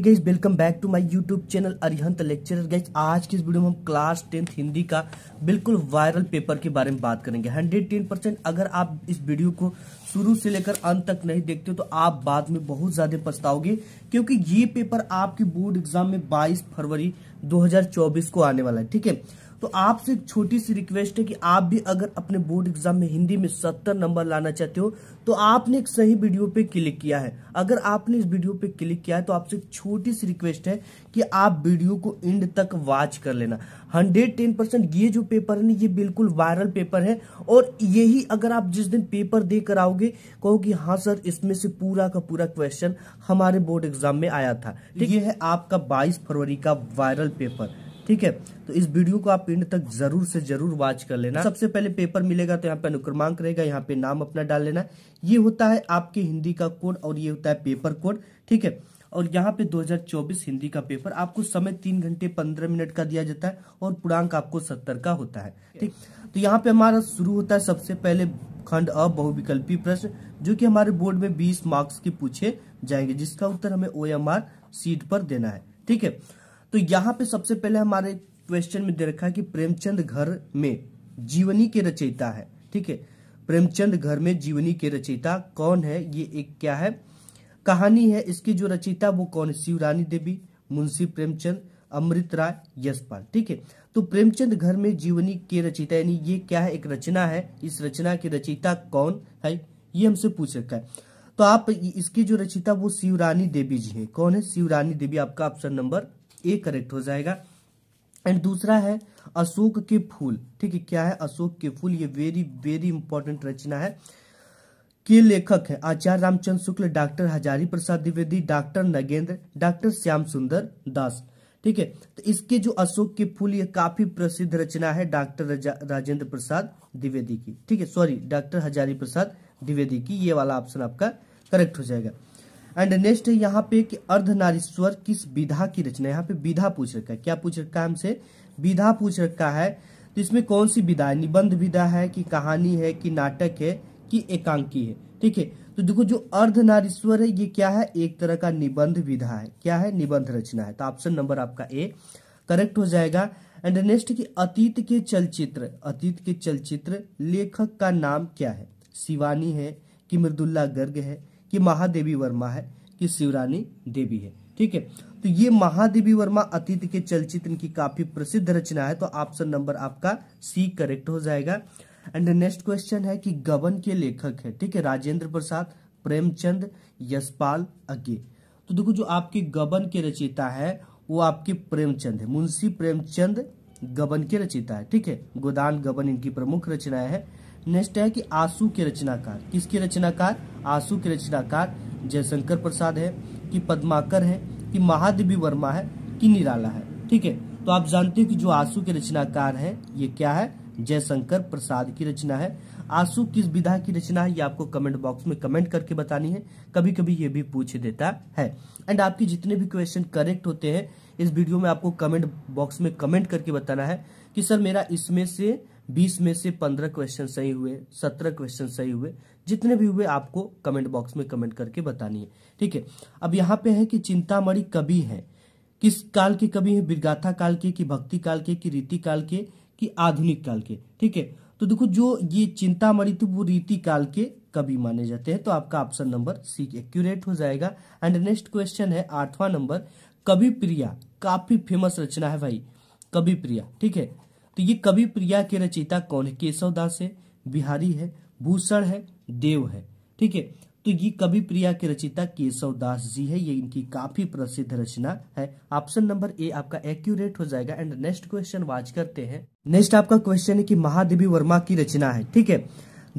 guys welcome back to my YouTube channel Arihant lecturer guys आज की इस वीडियो में हम क्लास टेंथ हिंदी का बिल्कुल वायरल पेपर के बारे में बात करेंगे हंड्रेड टेन परसेंट अगर आप इस वीडियो को शुरू से लेकर अंत तक नहीं देखते हो तो आप बाद में बहुत ज्यादा पछताओगे क्योंकि ये पेपर आपके बोर्ड एग्जाम में बाईस फरवरी 2024 को आने वाला है ठीक है तो आपसे एक छोटी सी रिक्वेस्ट है कि आप भी अगर अपने बोर्ड एग्जाम में हिंदी में सत्तर नंबर लाना चाहते हो तो आपने एक सही वीडियो पे क्लिक किया है अगर आपने इस वीडियो पे क्लिक किया है तो आपसे एक छोटी सी रिक्वेस्ट है कि आप वीडियो को एंड तक वॉच कर लेना हंड्रेड टेन परसेंट ये जो पेपर है ना ये बिल्कुल वायरल पेपर है और यही अगर आप जिस दिन पेपर देकर आओगे कहो कि हाँ सर इसमें से पूरा का पूरा क्वेश्चन हमारे बोर्ड एग्जाम में आया था ठीक ये है आपका बाईस फरवरी का वायरल पेपर ठीक है तो इस वीडियो को आप पिंड तक जरूर से जरूर वॉच कर लेना सबसे पहले पेपर मिलेगा तो यहाँ पे अनुक्रमांक रहेगा यहाँ पे नाम अपना डाल लेना ये होता है आपके हिंदी का कोड और ये होता है पेपर कोड ठीक है और यहाँ पे 2024 हिंदी का पेपर आपको समय तीन घंटे पंद्रह मिनट का दिया जाता है और पूर्णांक आपको सत्तर का होता है ठीक तो यहाँ पे हमारा शुरू होता है सबसे पहले खंड अ बहुविकल्पी प्रश्न जो कि हमारे बोर्ड में 20 मार्क्स के पूछे जाएंगे जिसका उत्तर हमें ओ एम सीट पर देना है ठीक है तो यहाँ पे सबसे पहले हमारे क्वेश्चन में दे रखा है कि प्रेमचंद घर में जीवनी के रचयिता है ठीक है प्रेमचंद घर में जीवनी के रचयिता कौन है ये एक क्या है कहानी है इसकी जो रचयिता वो कौन है शिवरानी देवी मुंशी प्रेमचंद अमृत राय यशपाल ठीक है तो प्रेमचंद घर में जीवनी के रचयिता यानी ये क्या है एक रचना है इस रचना की रचयिता कौन है ये हमसे पूछ रखा है तो आप इसकी जो रचयिता वो शिवरानी देवी जी है कौन है शिवरानी देवी आपका ऑप्शन नंबर ए करेक्ट हो जाएगा एंड दूसरा है अशोक के फूल ठीक है क्या है अशोक के फूल ये वेरी वेरी इंपॉर्टेंट रचना है के लेखक है Acharya Ramchandra Shukla doctor Hazari Prasad Dwivedi doctor Nagendra doctor Shyam Sundar Das ठीक है तो इसके जो अशोक के फूल ये काफी प्रसिद्ध रचना है डॉक्टर राजेंद्र प्रसाद द्विवेदी की ठीक है सॉरी डॉक्टर हजारी प्रसाद द्विवेदी की ये वाला ऑप्शन आपका करेक्ट हो जाएगा एंड नेक्स्ट है यहाँ पे कि अर्धनारीश्वर किस विधा की रचना यहाँ पे विधा पूछ रखा है क्या पूछ रखा है हमसे विधा पूछ रखा है तो इसमें कौन सी विधा है निबंध विधा है कि कहानी है कि नाटक है कि एकांकी है ठीक है तो देखो जो अर्धनारीश्वर है ये क्या है एक तरह का निबंध विधा है क्या है निबंध रचना है तो ऑप्शन नंबर आपका ए करेक्ट हो जाएगा एंड नेक्स्ट की अतीत के चलचित्र अतीत के चलचित्र लेखक का नाम क्या है शिवानी है कि मृदुल्ला गर्ग है कि महादेवी वर्मा है कि शिवरानी देवी है ठीक है तो ये महादेवी वर्मा अतीत के चलचित्र की काफी प्रसिद्ध रचना है तो ऑप्शन नंबर आपका सी करेक्ट हो जाएगा एंड नेक्स्ट क्वेश्चन है कि गबन के लेखक है ठीक है राजेंद्र प्रसाद प्रेमचंद यशपाल अज्ञे तो देखो जो आपके गबन के रचयिता है वो आपके प्रेमचंद है मुंशी प्रेमचंद गबन के रचयिता है ठीक है गोदान गबन इनकी प्रमुख रचनाएं है नेक्स्ट है कि आंसू के रचनाकार किसके रचनाकार आंसू के रचनाकार जयशंकर प्रसाद है कि पद्माकर है कि महादेवी वर्मा है कि निराला है ठीक है तो आप जानते हो कि जो आंसू के रचनाकार है ये क्या है जयशंकर प्रसाद की रचना है आंसू किस विधा की रचना है ये आपको कमेंट बॉक्स में कमेंट करके बतानी है कभी कभी ये भी पूछ देता है एंड आपके जितने भी क्वेश्चन करेक्ट होते हैं इस वीडियो में आपको कमेंट बॉक्स में कमेंट करके बताना है कि सर मेरा इसमें से बीस में से पंद्रह क्वेश्चन सही हुए सत्रह क्वेश्चन सही हुए जितने भी हुए आपको कमेंट बॉक्स में कमेंट करके बतानी है ठीक है अब यहाँ पे है कि चिंतामणि कवि है किस काल के कवि है बिरगाथा काल के कि भक्ति काल के कि रीति काल के कि आधुनिक काल के ठीक है तो देखो जो ये चिंतामणि थे वो रीति काल के कवि माने जाते हैं तो आपका ऑप्शन नंबर सी एक्यूरेट हो जाएगा एंड नेक्स्ट क्वेश्चन है आठवां नंबर कवि प्रिया काफी फेमस रचना है भाई कवि प्रिया ठीक है तो ये कवि प्रिया के रचयिता कौन है केशव दास है बिहारी है भूषण है देव है ठीक है तो ये कवि प्रिया के रचयिता दास जी है ये इनकी काफी प्रसिद्ध रचना है ऑप्शन नंबर ए आपका एक्यूरेट हो जाएगा एंड नेक्स्ट क्वेश्चन वाच करते हैं नेक्स्ट आपका क्वेश्चन है कि महादेवी वर्मा की रचना है ठीक है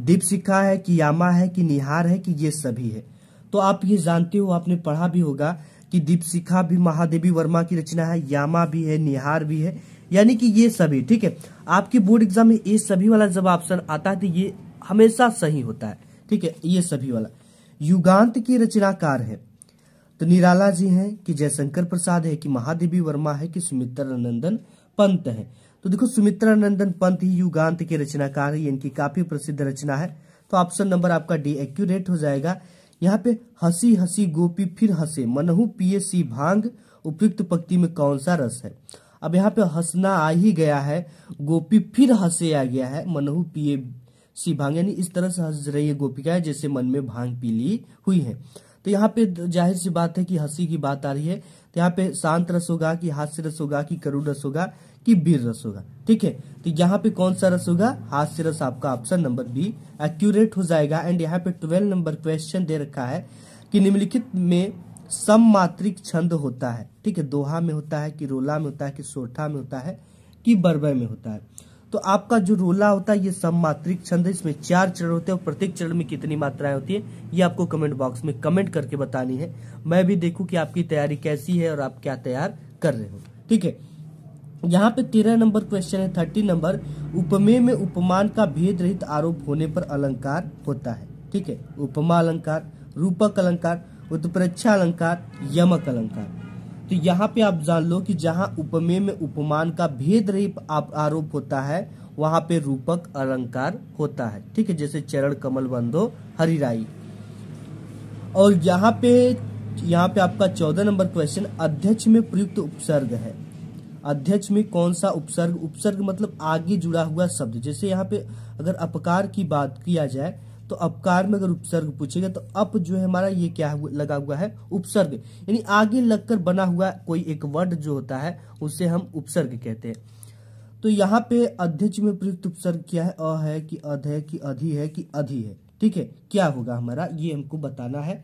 दीप सिखा है कि यामा है कि निहार है कि ये सभी है तो आप ये जानते हो आपने पढ़ा भी होगा कि दीपशिखा भी महादेवी वर्मा की रचना है यामा भी है निहार भी है यानी कि ये सभी ठीक है आपकी बोर्ड एग्जाम में ये सभी वाला जब ऑप्शन आता है तो ये हमेशा सही होता है ठीक है ये सभी वाला युगांत के रचनाकार है तो निराला जी हैं कि जयशंकर प्रसाद है कि महादेवी वर्मा है कि सुमित्रा नंदन पंत है तो देखो सुमित्रा नंदन पंत ही युगांत के रचनाकार है इनकी काफी प्रसिद्ध रचना है तो ऑप्शन नंबर आपका डी एक्यूरेट हो जाएगा यहाँ पे हसी हसी गोपी फिर हसे मनहू पिए सी भांग उपयुक्त पक्ति में कौन सा रस है अब यहाँ पे हंसना आ ही गया है गोपी फिर हंसे आ गया है मनहु पिए सी भांग यानी इस तरह से हंस रही है गोपिका जैसे मन में भांग पी ली हुई है तो यहाँ पे जाहिर सी बात है कि हंसी की बात आ रही है तो यहाँ पे शांत रस होगा कि हास्य रस होगा कि करुण रस होगा कि वीर रस होगा ठीक है तो यहाँ पे कौन सा रस होगा हास्य रस आपका ऑप्शन नंबर बी एक्यूरेट हो जाएगा एंड यहाँ पे ट्वेल्व नंबर क्वेश्चन दे रखा है कि निम्नलिखित में सममात्रिक छंद होता है ठीक है दोहा में होता है कि रोला में होता है कि सोठा में होता है कि बरबय में होता है तो आपका जो रोला होता है ये सममात्रिक छंद है इसमें चार चरण होते हैं और प्रत्येक चरण में कितनी मात्राएं होती है ये आपको कमेंट बॉक्स में कमेंट करके बतानी है मैं भी देखूं कि आपकी तैयारी कैसी है और आप क्या तैयार कर रहे हो ठीक है यहाँ पे तेरह नंबर क्वेश्चन है थर्टी नंबर उपमेय में उपमान का भेद रहित आरोप होने पर अलंकार होता है ठीक है उपमा अलंकार रूपक अलंकार उत्प्रेक्षा अलंकार यमक अलंकार तो यहाँ पे आप जान लो कि जहाँ उपमेय में उपमान का भेद रहित आरोप होता है वहां पे रूपक अलंकार होता है ठीक है जैसे चरण कमल बंधो हरिराई और यहाँ पे यहाँ पे आपका चौदह नंबर क्वेश्चन अध्यक्ष में प्रयुक्त उपसर्ग है अध्यक्ष में कौन सा उपसर्ग उपसर्ग मतलब आगे जुड़ा हुआ शब्द जैसे यहाँ पे अगर अपकार की बात किया जाए तो अपकार में अगर उपसर्ग पूछेगा तो अप जो है हमारा ये क्या लगा हुआ है उपसर्ग यानी आगे लगकर बना हुआ कोई एक वर्ड जो होता है उसे हम उपसर्ग कहते हैं तो यहाँ पे अध्यक्ष में प्रयुक्त उपसर्ग क्या है अ है कि अध है कि अधि है कि अधि है ठीक है क्या होगा हमारा ये हमको बताना है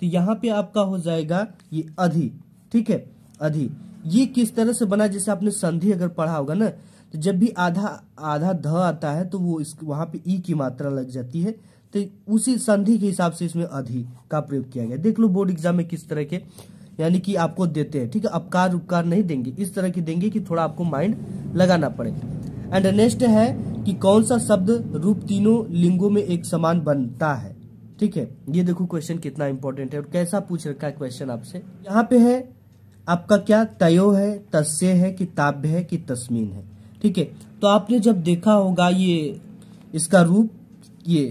तो यहाँ पे आपका हो जाएगा ये अधि ठीक है अधि ये किस तरह से बना जैसे आपने संधि अगर पढ़ा होगा ना तो जब भी आधा आधा ध आता है तो वो इस वहां पे ई की मात्रा लग जाती है तो उसी संधि के हिसाब से इसमें अधि का प्रयोग किया गया देख लो बोर्ड एग्जाम में किस तरह के यानी कि आपको देते हैं ठीक है अपकार उपकार नहीं देंगे इस तरह की देंगे कि थोड़ा आपको माइंड लगाना पड़ेगा एंड नेक्स्ट है कि कौन सा शब्द रूप तीनों लिंगों में एक समान बनता है ठीक है ये देखो क्वेश्चन कितना इंपॉर्टेंट है और कैसा पूछ रखा है क्वेश्चन आपसे यहाँ पे है आपका क्या तयो है तस्य है कि ताभ्य है कि तस्मीन है ठीक है तो आपने जब देखा होगा ये इसका रूप ये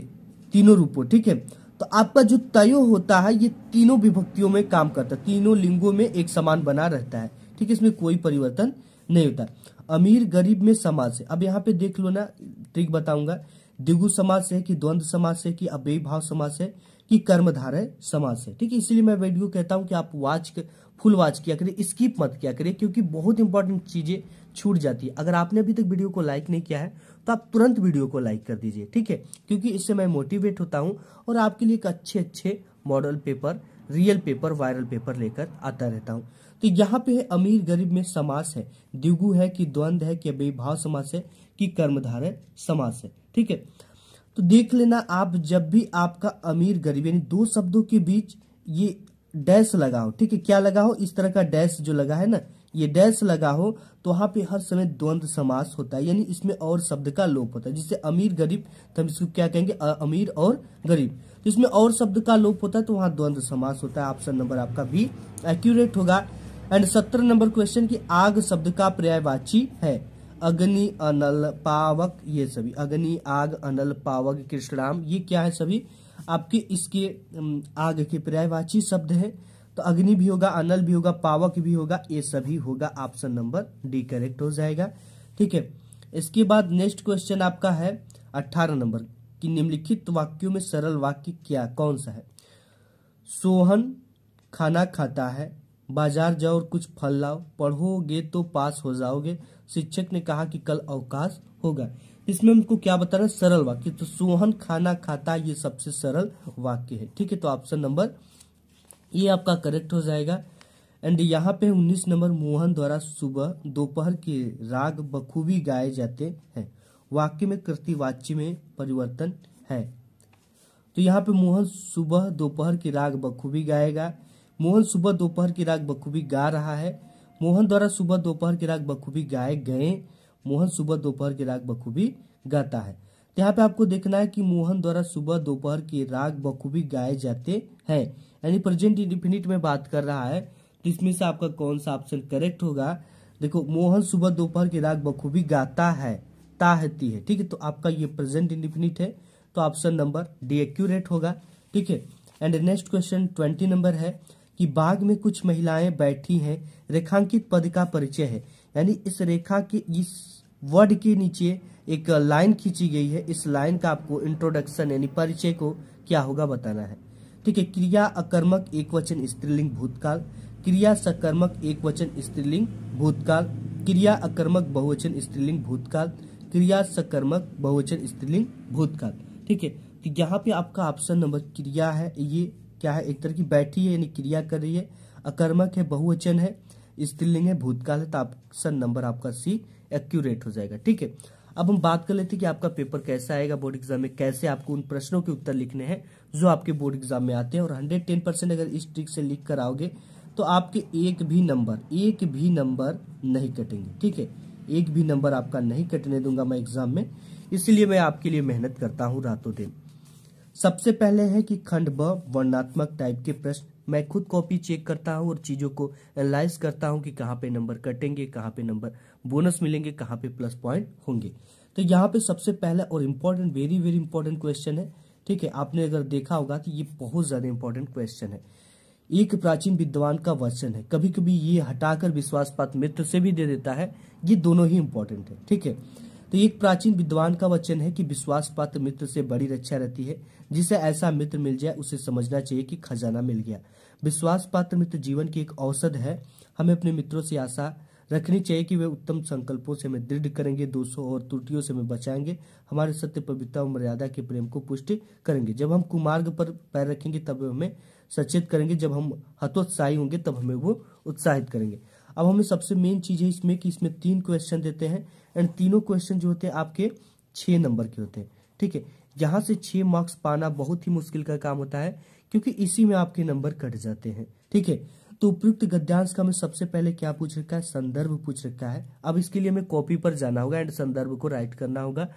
तीनों रूपों ठीक है तो आपका जो तयो होता है ये तीनों विभक्तियों में काम करता है तीनों लिंगों में एक समान बना रहता है ठीक है इसमें कोई परिवर्तन नहीं होता अमीर गरीब में समाज से अब यहाँ पे देख लो ना ट्रिक बताऊंगा दिगु समाज से है कि द्वंद्व समाज से कि भाव समाज से कि कर्मधारय समाज से ठीक है इसलिए मैं वीडियो कहता हूँ कि आप वाच फुल वॉच किया करिए स्किप मत किया करिए क्योंकि बहुत इंपॉर्टेंट चीज़ें छूट जाती है अगर आपने अभी तक वीडियो को लाइक नहीं किया है तो आप तुरंत वीडियो को लाइक कर दीजिए ठीक है क्योंकि इससे मैं मोटिवेट होता हूँ और आपके लिए एक अच्छे अच्छे model paper real paper viral paper लेकर आता रहता हूँ तो यहाँ पे है अमीर गरीब में समास है दिगु है कि द्वंद्व है कि बेभाव समास है कि कर्मधार है समास है ठीक है तो देख लेना आप जब भी आपका अमीर गरीब यानी दो शब्दों के बीच ये डैश लगाओ ठीक है क्या लगाओ इस तरह का डैश जो लगा है ना ये डैश लगा हो तो वहां पे हर समय द्वंद समास होता है यानी इसमें और शब्द का लोप होता है जिससे अमीर गरीब तो हम इसको क्या कहेंगे अमीर और गरीब तो इसमें और शब्द का लोप होता है तो वहां द्वंद समास होता है ऑप्शन नंबर आपका भी एक्यूरेट होगा एंड सत्रह नंबर क्वेश्चन की आग शब्द का पर्यायवाची है अग्नि अनल पावक ये सभी अग्नि आग अनल पावक कृष्णाम ये क्या है सभी आपके इसके आग के पर्यायवाची शब्द है तो अग्नि भी होगा अनल भी होगा पावक भी होगा ये सभी होगा ऑप्शन नंबर डी करेक्ट हो जाएगा ठीक है इसके बाद नेक्स्ट क्वेश्चन आपका है अठारह नंबर कि निम्नलिखित वाक्यों में सरल वाक्य क्या कौन सा है सोहन खाना खाता है बाजार जाओ और कुछ फल लाओ पढ़ोगे तो पास हो जाओगे शिक्षक ने कहा कि कल अवकाश होगा इसमें हमको क्या बता रहा है सरल वाक्य तो सोहन खाना खाता ये सबसे सरल वाक्य है ठीक है तो ऑप्शन नंबर ये आपका करेक्ट हो जाएगा एंड यहाँ पे उन्नीस नंबर मोहन द्वारा सुबह दोपहर के राग बखूबी गाए जाते हैं वाक्य में कृतिवाच्य में परिवर्तन है तो यहाँ पे मोहन सुबह दोपहर की राग बखूबी गाएगा मोहन सुबह दोपहर की राग बखूबी गा रहा है मोहन द्वारा सुबह दोपहर की राग बखूबी गाए गए मोहन सुबह दोपहर के राग बखूबी गाता है तो यहाँ पे आपको देखना है कि मोहन द्वारा सुबह दोपहर के राग बखूबी गाए जाते हैं यानी प्रेजेंट इंडिफिनिट में बात कर रहा है तो इसमें से आपका कौन सा ऑप्शन करेक्ट होगा देखो मोहन सुबह दोपहर के राग बखूबी गाता है ताहती है ठीक है तो आपका ये प्रेजेंट इंडिफिनिट है तो ऑप्शन नंबर डी एक्यूरेट होगा ठीक है and next question twenty number है कि बाग में कुछ महिलाएं बैठी हैं रेखांकित पद का परिचय है यानी इस रेखा के इस वर्ड के नीचे एक लाइन खींची गई है इस लाइन का आपको इंट्रोडक्शन यानी परिचय को क्या होगा बताना है ठीक है क्रिया अकर्मक एक वचन स्त्रीलिंग भूतकाल क्रिया सकर्मक एक वचन स्त्रीलिंग भूतकाल क्रिया अकर्मक बहुवचन स्त्रीलिंग भूतकाल क्रिया सकर्मक बहुवचन स्त्रीलिंग भूतकाल ठीक है तो यहाँ पे आपका ऑप्शन नंबर क्रिया है ये क्या है एक तरह की बैठी है यानी क्रिया कर रही है अकर्मक है बहुवचन है स्त्रीलिंग है भूतकाल है तो ऑप्शन नंबर आपका सी एक्यूरेट हो जाएगा ठीक है अब हम बात कर लेते हैं कि आपका पेपर कैसा आएगा बोर्ड एग्जाम में कैसे आपको उन प्रश्नों के उत्तर लिखने हैं जो आपके बोर्ड एग्जाम में आते हैं और हंड्रेड टेन परसेंट अगर इस ट्रिक से लिख कर आओगे तो आपके एक भी नंबर एक भी नंबर नहीं कटेंगे ठीक है एक भी नंबर आपका नहीं कटने दूंगा मैं एग्जाम में इसलिए मैं आपके लिए मेहनत करता हूँ रातों दिन सबसे पहले है कि खंड ब वर्णात्मक टाइप के प्रश्न मैं खुद कॉपी चेक करता हूँ और चीज़ों को एनालाइज करता हूँ कि कहां पे नंबर कटेंगे कहां पे नंबर बोनस मिलेंगे कहां पे प्लस पॉइंट होंगे तो यहाँ पे सबसे पहला और important very very important question है ठीक है आपने अगर देखा होगा तो ये बहुत ज़्यादा इंपॉर्टेंट क्वेश्चन है एक प्राचीन विद्वान का वचन है कभी कभी ये हटाकर विश्वास मित्र से भी दे देता है ये दोनों ही इंपॉर्टेंट है ठीक है तो एक प्राचीन विद्वान का वचन है कि विश्वास पात्र मित्र से बड़ी रक्षा रहती है जिसे ऐसा मित्र मिल जाए उसे समझना चाहिए कि खजाना मिल गया विश्वास पात्र मित्र जीवन की एक औसत है हमें अपने मित्रों से आशा रखनी चाहिए कि वे उत्तम संकल्पों से हमें दृढ़ करेंगे दोषों और त्रुटियों से हमें बचाएंगे हमारे सत्य पवित्रता और मर्यादा के प्रेम को पुष्टि करेंगे जब हम कुमार्ग पर पैर रखेंगे तब हमें सचेत करेंगे जब हम हतोत्साही होंगे तब हमें वो उत्साहित करेंगे अब हमें सबसे मेन चीज़ है इसमें कि इसमें तीन क्वेश्चन देते हैं एंड तीनों क्वेश्चन जो होते हैं आपके छः नंबर के होते हैं ठीक है यहां से छः मार्क्स पाना बहुत ही मुश्किल का काम होता है क्योंकि इसी में आपके नंबर कट जाते हैं ठीक है तो उपयुक्त गद्यांश का हमें सबसे पहले क्या पूछ रखा है संदर्भ पूछ रखा है अब इसके लिए हमें कॉपी पर जाना होगा एंड संदर्भ को राइट करना होगा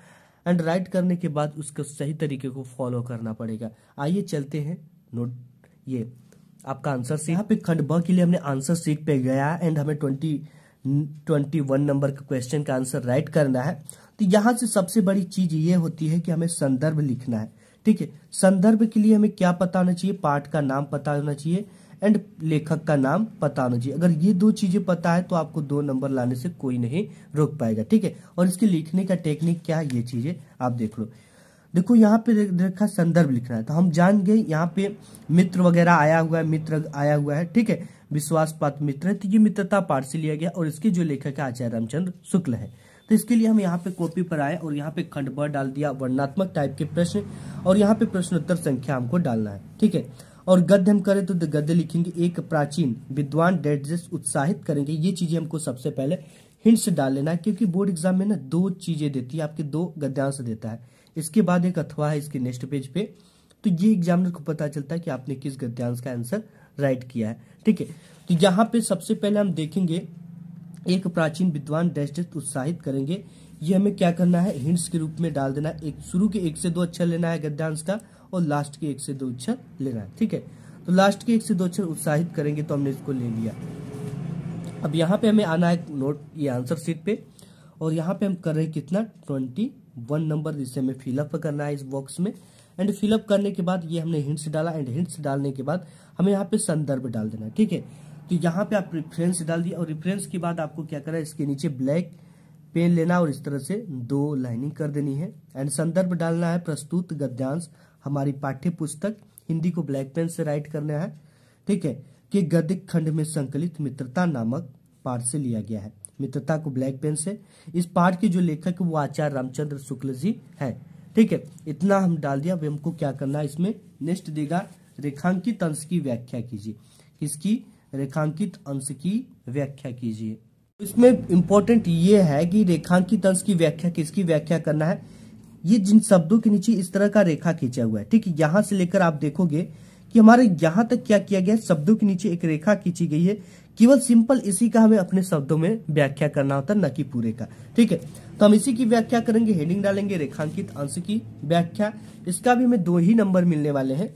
एंड राइट करने के बाद उसको सही तरीके को फॉलो करना पड़ेगा आइए चलते हैं नोट ये आपका आंसर सीट यहाँ पे खंड ब के लिए हमने आंसर सीट पे गया एंड हमें ट्वेंटी ट्वेंटी वन नंबर का क्वेश्चन का आंसर राइट करना है तो यहाँ से सबसे बड़ी चीज ये होती है कि हमें संदर्भ लिखना है ठीक है संदर्भ के लिए हमें क्या पता होना चाहिए पाठ का नाम पता होना चाहिए एंड लेखक का नाम पता होना चाहिए अगर ये दो चीजें पता है तो आपको दो नंबर लाने से कोई नहीं रोक पाएगा ठीक है और इसके लिखने का टेक्निक क्या है ये चीजें आप देख लो देखो यहाँ पे रखा संदर्भ लिख रहा है तो हम जान गए यहाँ पे मित्र वगैरह आया हुआ है मित्र आया हुआ है ठीक है विश्वास पात्र मित्र है तो ये मित्रता पाठ से लिया गया और इसके जो लेखक है आचार्य रामचंद्र शुक्ल है तो इसके लिए हम यहाँ पे कॉपी पर आए और यहाँ पे खंड पर डाल दिया वर्णात्मक टाइप के प्रश्न और यहाँ पे प्रश्नोत्तर संख्या हमको डालना है ठीक है और गद्य हम करें तो गद्य लिखेंगे एक प्राचीन विद्वान डेड उत्साहित करेंगे ये चीजें हमको सबसे पहले हिंट्स डाल लेना है क्योंकि बोर्ड एग्जाम में ना दो चीजें देती है आपके दो गद्यांश देता है इसके बाद एक अथवा है इसके नेक्स्ट पेज पे तो ये एग्जामिनर को पता चलता है कि आपने किस गद्यांश का आंसर राइट किया है ठीक है तो यहाँ पे सबसे पहले हम देखेंगे एक प्राचीन विद्वान दृष्टित उत्साहित करेंगे ये हमें क्या करना है हिंट्स के रूप में डाल देना एक शुरू के एक से दो अक्षर लेना है गद्यांश का और लास्ट के एक से दो अक्षर लेना है ठीक है तो लास्ट के एक से दो अक्षर उत्साहित करेंगे तो हमने इसको ले लिया अब यहाँ पे हमें आना है नोट ये आंसर सीट पे और यहाँ पे हम कर रहे हैं कितना ट्वेंटी वन नंबर जिसे हमें फिलअप करना है इस बॉक्स में एंड फिलअप करने के बाद ये हमने हिंट्स डाला एंड हिंट्स डालने के बाद हमें यहाँ पे संदर्भ डाल देना है ठीक है तो यहाँ पे आप रेफरेंस डाल दिया और रेफरेंस के बाद आपको क्या करना है इसके नीचे ब्लैक पेन लेना और इस तरह से दो लाइनिंग कर देनी है एंड संदर्भ डालना है प्रस्तुत गद्यांश हमारी पाठ्य पुस्तक हिंदी को ब्लैक पेन से राइट करना है ठीक है कि गद्य खंड में संकलित मित्रता नामक पाठ से लिया गया है मित्रता को ब्लैक पेन से इस पाठ के जो लेखक है वो आचार्य रामचंद्र शुक्ल जी है ठीक है इतना हम डाल दिया अभी हमको क्या करना है इसमें नेक्स्ट देगा रेखांकित अंश की व्याख्या कीजिए किसकी रेखांकित अंश की व्याख्या कीजिए इसमें इम्पोर्टेंट ये है कि रेखांकित अंश की व्याख्या किसकी व्याख्या करना है ये जिन शब्दों के नीचे इस तरह का रेखा खींचा हुआ है ठीक है यहाँ से लेकर आप देखोगे कि हमारे यहाँ तक क्या किया गया शब्दों के नीचे एक रेखा खींची गई है केवल सिंपल इसी का हमें अपने शब्दों में व्याख्या करना होता है न कि पूरे का ठीक है तो हम इसी की व्याख्या करेंगे हेडिंग डालेंगे रेखांकित अंश की व्याख्या इसका भी हमें दो ही नंबर मिलने वाले हैं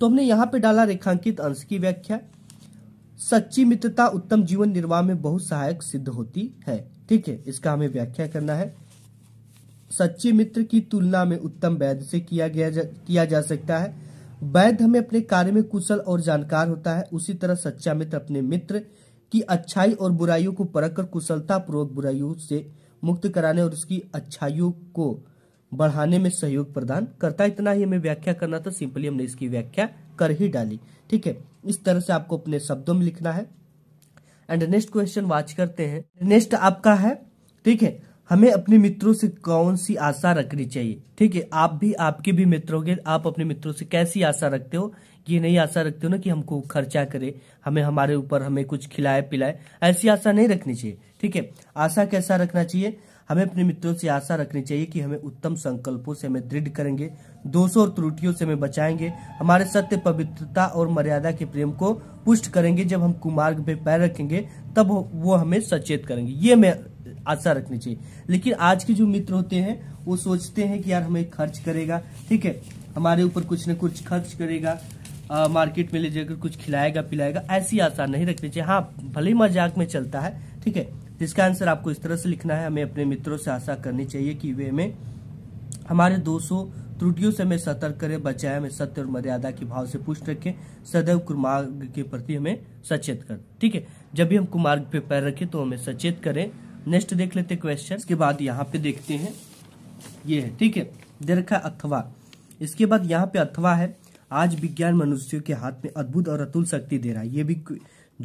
तो हमने यहाँ पे डाला रेखांकित अंश की व्याख्या सच्ची मित्रता उत्तम जीवन निर्वाह में बहुत सहायक सिद्ध होती है ठीक है इसका हमें व्याख्या करना है सच्चे मित्र की तुलना में उत्तम वैध से किया गया जा, किया जा सकता है वैध हमें अपने कार्य में कुशल और जानकार होता है उसी तरह सच्चा मित्र अपने मित्र की अच्छाई और बुराइयों को परख कर कुशलतापूर्वक बुराइयों से मुक्त कराने और उसकी अच्छाइयों को बढ़ाने में सहयोग प्रदान करता है इतना ही हमें व्याख्या करना था सिंपली हमने इसकी व्याख्या कर ही डाली ठीक है इस तरह से आपको अपने शब्दों में लिखना है एंड नेक्स्ट क्वेश्चन वाच करते हैं नेक्स्ट आपका है ठीक है हमें अपने मित्रों से कौन सी आशा रखनी चाहिए ठीक है आप भी आपके भी मित्र के आप अपने मित्रों से कैसी आशा रखते हो ये नहीं आशा रखते हो ना कि हमको खर्चा करे हमें हमारे ऊपर हमें कुछ खिलाए पिलाए ऐसी आशा नहीं रखनी चाहिए ठीक है आशा कैसा रखना चाहिए हमें अपने मित्रों से आशा रखनी चाहिए कि हमें उत्तम संकल्पों से हमें दृढ़ करेंगे दोषों और त्रुटियों से हमें बचाएंगे हमारे सत्य पवित्रता और मर्यादा के प्रेम को पुष्ट करेंगे जब हम कुमार्ग पे पैर रखेंगे तब वो हमें सचेत करेंगे ये मैं आशा रखनी चाहिए लेकिन आज के जो मित्र होते हैं वो सोचते हैं कि यार हमें खर्च करेगा ठीक है हमारे ऊपर कुछ न कुछ खर्च करेगा आ, मार्केट में ले जाकर कुछ खिलाएगा पिलाएगा ऐसी आशा नहीं रखनी चाहिए हाँ भले ही मजाक में चलता है ठीक है जिसका आंसर आपको इस तरह से लिखना है हमें अपने मित्रों से आशा करनी चाहिए कि वे हमें हमारे दोस्तों त्रुटियों से हमें सतर्क करें बचाए हमें सत्य और मर्यादा के भाव से पुष्ट रखें सदैव कुमार्ग के प्रति हमें सचेत करें ठीक है जब भी हम कुमार्ग पे पैर रखें तो हमें सचेत करें नेक्स्ट देख लेते क्वेश्चन इसके बाद यहाँ पे देखते हैं ये है ठीक है दे अथवा इसके बाद यहाँ पे अथवा है आज विज्ञान मनुष्यों के हाथ में अद्भुत और अतुल शक्ति दे रहा है ये भी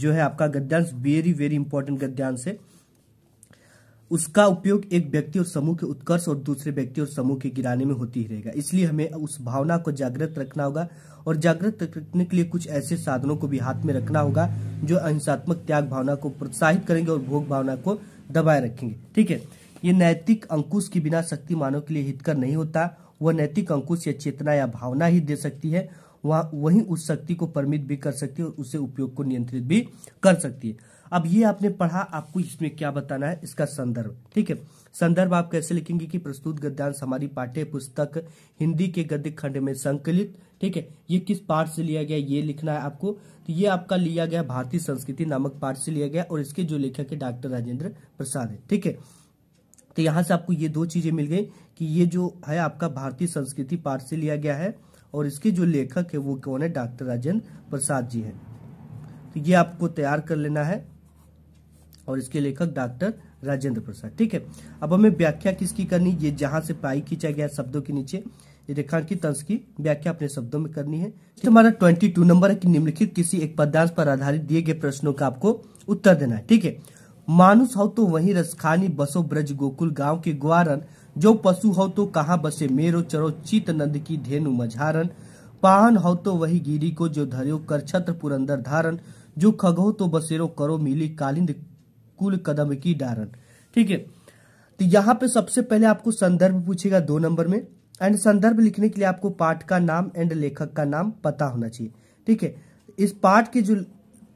जो है आपका गद्यांश वेरी वेरी इंपॉर्टेंट गद्यांश है उसका उपयोग एक व्यक्ति और समूह के उत्कर्ष और दूसरे व्यक्ति और समूह के गिराने में होती ही रहेगा इसलिए हमें उस भावना को जागृत रखना होगा और जागृत रखने के लिए कुछ ऐसे साधनों को भी हाथ में रखना होगा जो अहिंसात्मक त्याग भावना को प्रोत्साहित करेंगे और भोग भावना को दबाए रखेंगे ठीक है ये नैतिक अंकुश के बिना शक्ति मानव के लिए हितकर नहीं होता वह नैतिक अंकुश या चेतना या भावना ही दे सकती है वह वही उस शक्ति को परमित भी कर सकती है और उसे उपयोग को नियंत्रित भी कर सकती है अब ये आपने पढ़ा आपको इसमें क्या बताना है इसका संदर्भ ठीक है संदर्भ आप कैसे लिखेंगे कि प्रस्तुत गद्यांश हमारी पाठ्य पुस्तक हिंदी के गद्य खंड में संकलित ठीक है ये किस पार्ट से लिया गया ये लिखना है आपको तो ये आपका लिया गया भारतीय संस्कृति नामक पार्ट से लिया गया और इसके जो लेखक है डॉक्टर राजेंद्र प्रसाद है ठीक है तो यहाँ से आपको ये दो चीजें मिल गई कि ये जो है आपका भारतीय संस्कृति पाठ से लिया गया है और इसके जो लेखक है वो कौन है डॉक्टर राजेंद्र प्रसाद जी है तो ये आपको तैयार कर लेना है और इसके लेखक डॉक्टर राजेंद्र प्रसाद ठीक है अब हमें व्याख्या किसकी करनी ये जहां से पाई खींचा गया शब्दों के नीचे रेखांश की तंश की व्याख्या अपने शब्दों में करनी है तो हमारा ट्वेंटी टू नंबर है कि निम्नलिखित किसी एक पद्यांश पर आधारित दिए गए प्रश्नों का आपको उत्तर देना है ठीक है मानुष हो तो वही रसखानी बसो ब्रज गोकुल गांव के ग्वारन जो पशु हो तो कहाँ बसे मेरो चरो चित नंद की धेनु मझारन पाहन हो तो वही गिरी को जो धर्यो कर छत्र पुरंदर धारण जो खगो तो बसेरो करो मिली कालिंद कुल कदम की डारन ठीक है तो यहाँ पे सबसे पहले आपको संदर्भ पूछेगा दो नंबर में एंड संदर्भ लिखने के लिए आपको पाठ का नाम एंड लेखक का नाम पता होना चाहिए ठीक है इस पाठ के जो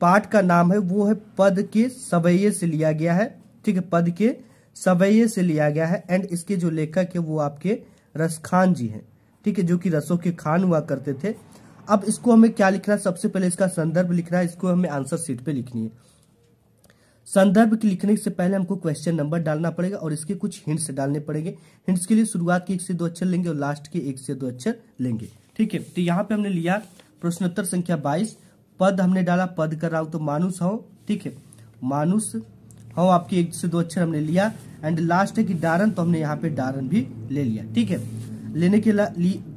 पाठ का नाम है वो है पद के सवैये से लिया गया है ठीक है पद के सवैये से लिया गया है एंड इसके जो लेखक है वो आपके रस खान जी हैं ठीक है जो कि रसों के खान हुआ करते थे अब इसको हमें क्या लिखना है सबसे पहले इसका संदर्भ लिखना है इसको हमें आंसर सीट पे लिखनी है संदर्भ के लिखने से पहले हमको क्वेश्चन नंबर डालना पड़ेगा और इसके कुछ हिंट्स डालने पड़ेंगे हिंट्स के लिए शुरुआत के एक से दो अक्षर लेंगे और लास्ट के एक से दो अक्षर लेंगे ठीक है तो यहाँ पे हमने लिया प्रश्नोत्तर संख्या बाईस पद हमने डाला पद कर रहा हूं तो मानुष हो ठीक है मानुष हो आपके एक से दो अक्षर हमने लिया एंड लास्ट है कि डारन तो हमने यहाँ पे डारन भी ले लिया ठीक है लेने के,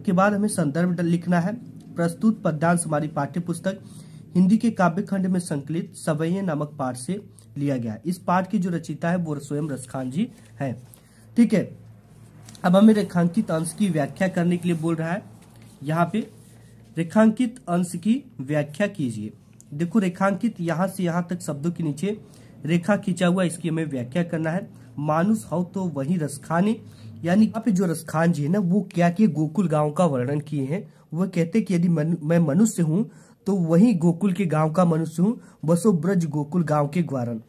के बाद हमें संदर्भ लिखना है प्रस्तुत पद्यांश हमारी पाठ्य पुस्तक हिंदी के काव्य खंड में संकलित सवैये नामक पाठ से लिया गया इस पाठ की जो रचिता है वो स्वयं रसखान जी है ठीक है अब हमें रेखांकित अंश की व्याख्या करने के लिए बोल रहा है यहाँ पे रेखांकित अंश की व्याख्या कीजिए देखो रेखांकित यहाँ से यहाँ तक शब्दों के नीचे रेखा खींचा हुआ इसकी हमें व्याख्या करना है मानुस हो तो वही रसखाने यानी यहाँ पे जो रसखान जी है ना वो क्या किए गोकुल गांव का वर्णन किए हैं वह कहते कि यदि मैं मनुष्य हूँ तो वही गोकुल के गांव का मनुष्य हूँ बसो ब्रज गोकुल गांव के ग्वारन